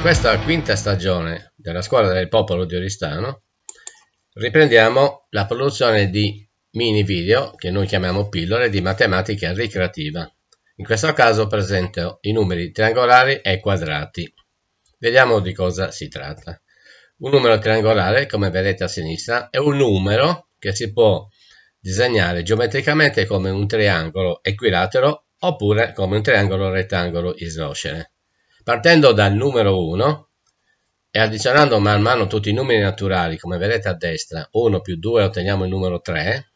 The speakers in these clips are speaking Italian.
In questa quinta stagione della scuola del popolo di Oristano riprendiamo la produzione di mini video che noi chiamiamo pillole di matematica ricreativa. In questo caso presento i numeri triangolari e quadrati. Vediamo di cosa si tratta. Un numero triangolare, come vedete a sinistra, è un numero che si può disegnare geometricamente come un triangolo equilatero oppure come un triangolo rettangolo isoscele. Partendo dal numero 1 e addizionando man mano tutti i numeri naturali, come vedete a destra, 1 più 2 otteniamo il numero 3,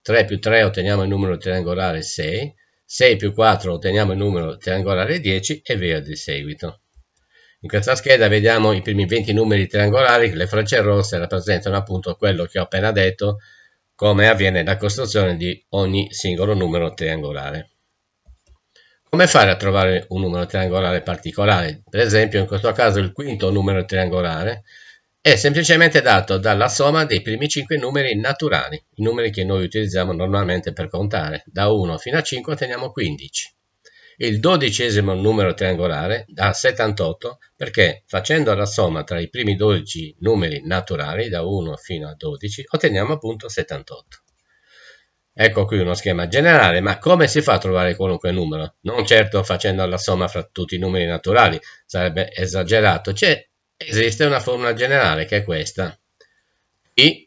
3 più 3 otteniamo il numero triangolare 6, 6 più 4 otteniamo il numero triangolare 10 e via di seguito. In questa scheda vediamo i primi 20 numeri triangolari, le frecce rosse rappresentano appunto quello che ho appena detto, come avviene la costruzione di ogni singolo numero triangolare. Come fare a trovare un numero triangolare particolare? Per esempio in questo caso il quinto numero triangolare è semplicemente dato dalla somma dei primi 5 numeri naturali, i numeri che noi utilizziamo normalmente per contare. Da 1 fino a 5 otteniamo 15. Il dodicesimo numero triangolare dà 78 perché facendo la somma tra i primi 12 numeri naturali da 1 fino a 12 otteniamo appunto 78. Ecco qui uno schema generale, ma come si fa a trovare qualunque numero? Non certo facendo la somma fra tutti i numeri naturali, sarebbe esagerato. C'è, esiste una formula generale che è questa. I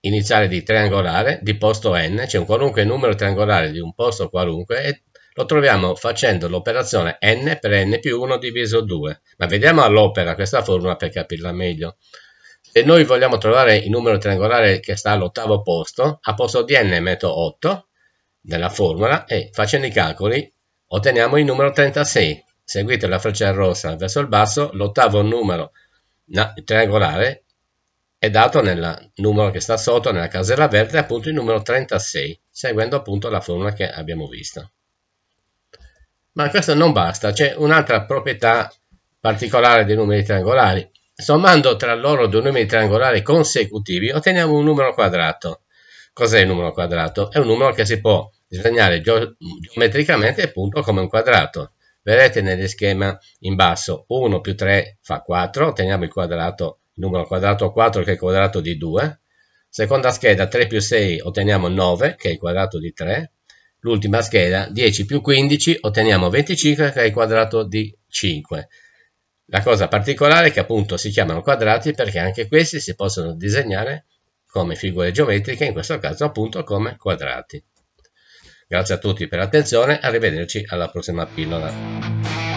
iniziale di triangolare di posto n, c'è un qualunque numero triangolare di un posto qualunque e lo troviamo facendo l'operazione n per n più 1 diviso 2. Ma vediamo all'opera questa formula per capirla meglio. Se noi vogliamo trovare il numero triangolare che sta all'ottavo posto, a posto di n metto 8 nella formula e facendo i calcoli otteniamo il numero 36. Seguite la freccia rossa verso il basso, l'ottavo numero triangolare è dato nel numero che sta sotto, nella casella verde, appunto il numero 36, seguendo appunto la formula che abbiamo visto. Ma questo non basta, c'è un'altra proprietà particolare dei numeri triangolari, Sommando tra loro due numeri triangolari consecutivi otteniamo un numero quadrato. Cos'è il numero quadrato? È un numero che si può disegnare geometricamente appunto come un quadrato. Vedete nell'eschema in basso 1 più 3 fa 4, otteniamo il quadrato, il numero quadrato 4 che è il quadrato di 2. Seconda scheda 3 più 6 otteniamo 9 che è il quadrato di 3. L'ultima scheda 10 più 15 otteniamo 25 che è il quadrato di 5. La cosa particolare è che appunto si chiamano quadrati perché anche questi si possono disegnare come figure geometriche, in questo caso appunto come quadrati. Grazie a tutti per l'attenzione, arrivederci alla prossima pillola.